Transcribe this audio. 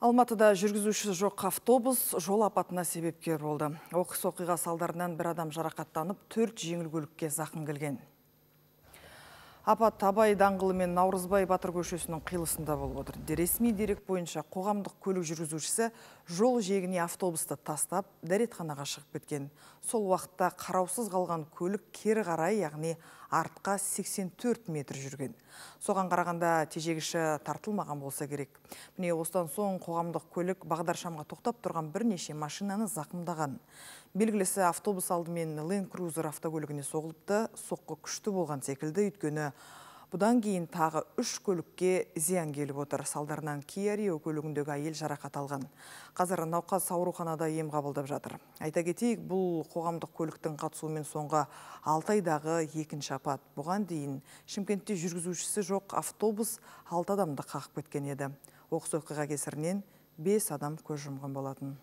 Алматыда жүргізуші жоқ автобус жол апатына себепкер болды. Оқыс оқиға салдарынан бір адам жарақаттанып, төрт жеңіл көлікке зақым келген. Апат Табай даңғылы мен Наурызбай Батыр көшесінің қиылысында болып отыр. Ресми дерек бойынша қоғамдық көлік жүргізушісі жол жегіне автобусты тастап, дәретханаға шығып кеткен. Сол уақытта қараусыз қалған көлік кері қарай, яғни артқа 84 метр жүрген. Соған қарағанда тежегіші тартылмаған болса керек. Міне осыдан соң қоғамдық көлік бағдаршамға тоқтап тұрған бірнеше машинаны зақымдаған. Белгілісі автобус алдымен Land Cruiser автокөлігіне соғылыпты, соққы күшті болған секілді өйткені бұдан кейін тағы үш көлікке зиян келіп отыр салдарынан киа рио көлігіндегі әйел жарақат алған қазір науқас ауруханада ем қабылдап жатыр айта кетейік бұл қоғамдық көліктің қатысуымен соңғы алтайдағы айдағы екінші апат бұған дейін шымкентте жүргізушісі жоқ автобус алты адамды қағып кеткен еді оқыс оқиға кесірінен бес адам көз жұмған болатын